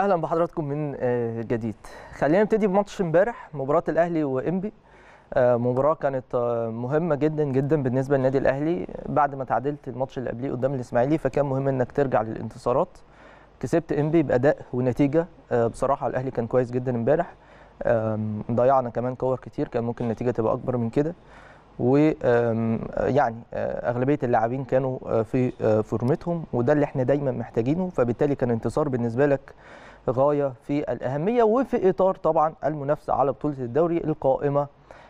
اهلا بحضراتكم من آه، جديد خلينا نبتدي بماتش امبارح مباراه الاهلي وانبي آه، مباراه كانت آه، مهمه جدا جدا بالنسبه للنادي الاهلي بعد ما تعادلت الماتش اللي قبليه قدام الاسماعيلي فكان مهم انك ترجع للانتصارات كسبت انبي باداء ونتيجه بصراحه الاهلي كان كويس جدا امبارح ضيعنا كمان كور كتير كان ممكن النتيجه تبقى اكبر من كده ويعني اغلبيه اللاعبين كانوا في فورمتهم وده اللي احنا دايما محتاجينه فبالتالي كان انتصار بالنسبه لك غايه في الاهميه وفي اطار طبعا المنافسه على بطوله الدوري القائمه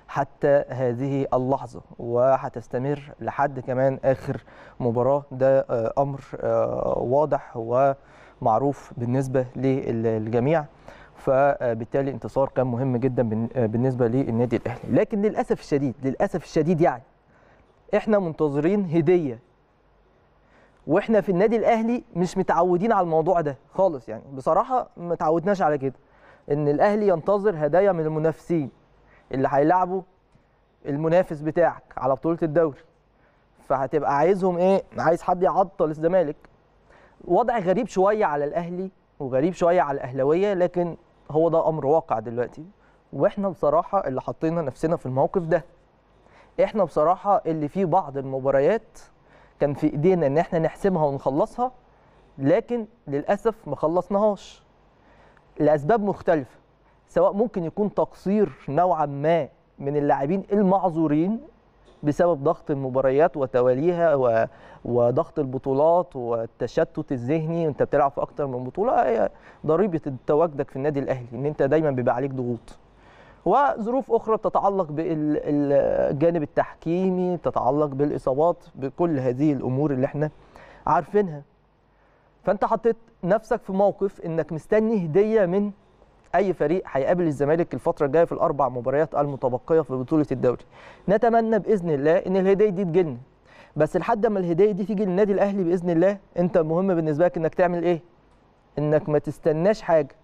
حتى هذه اللحظه وهتستمر لحد كمان اخر مباراه ده امر واضح ومعروف بالنسبه للجميع فبالتالي انتصار كان مهم جدا آه، بالنسبه للنادي الاهلي لكن للاسف الشديد للاسف الشديد يعني احنا منتظرين هديه واحنا في النادي الاهلي مش متعودين على الموضوع ده خالص يعني بصراحه ما تعودناش على كده ان الاهلي ينتظر هدايا من المنافسين اللي هيلعبوا المنافس بتاعك على بطوله الدوري فهتبقى عايزهم ايه عايز حد يعطل الزمالك وضع غريب شويه على الاهلي وغريب شويه على الاهلاويه لكن هو ده امر واقع دلوقتي واحنا بصراحه اللي حطينا نفسنا في الموقف ده احنا بصراحه اللي في بعض المباريات كان في ايدينا ان احنا نحسمها ونخلصها لكن للاسف ما خلصناهاش لاسباب مختلفه سواء ممكن يكون تقصير نوعا ما من اللاعبين المعذورين بسبب ضغط المباريات وتواليها و... وضغط البطولات والتشتت الذهني وانت بتلعب في اكتر من بطوله هي ضريبه تواجدك في النادي الاهلي ان انت دايما بيبقى عليك ضغوط وظروف اخرى تتعلق بالجانب التحكيمي تتعلق بالاصابات بكل هذه الامور اللي احنا عارفينها فانت حطيت نفسك في موقف انك مستني هديه من اي فريق هيقابل الزمالك الفتره الجايه في الاربع مباريات المتبقيه في بطوله الدوري نتمنى باذن الله ان الهديه دي تجيلنا بس لحد ما الهديه دي تيجي للنادي الاهلي باذن الله انت مهم بالنسبه لك انك تعمل ايه انك ما تستناش حاجه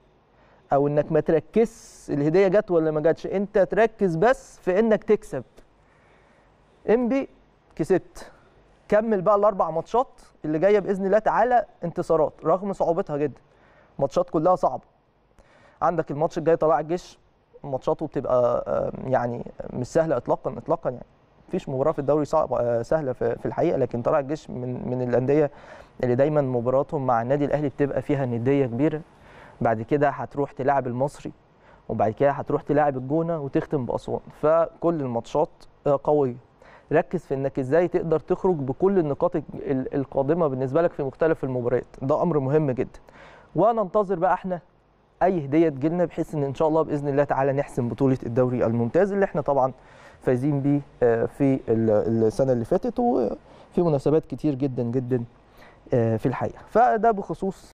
او انك ما تركزش الهديه جت ولا ما جاتش انت تركز بس في انك تكسب انبي كسبت كمل بقى الاربع ماتشات اللي جايه باذن الله تعالى انتصارات رغم صعوبتها جدا ماتشات كلها صعبه عندك الماتش الجاي طلائع الجيش ماتشاته بتبقى يعني مش سهله اطلاقا اطلاقا يعني مفيش مباراه في الدوري صعبه آه، سهله في الحقيقه لكن طلائع الجيش من من الانديه اللي دايما مباراتهم مع النادي الاهلي بتبقى فيها نديه كبيره بعد كده هتروح تلاعب المصري وبعد كده هتروح تلاعب الجونه وتختم باسوان فكل الماتشات آه، قويه ركز في انك ازاي تقدر تخرج بكل النقاط القادمه بالنسبه لك في مختلف المباريات ده امر مهم جدا وننتظر بقى احنا اي هديه تجيلنا بحيث ان ان شاء الله باذن الله تعالى نحسم بطوله الدوري الممتاز اللي احنا طبعا فايزين بيه آه، في السنه اللي فاتت وفي مناسبات كتير جدا جدا آه، في الحقيقه فده بخصوص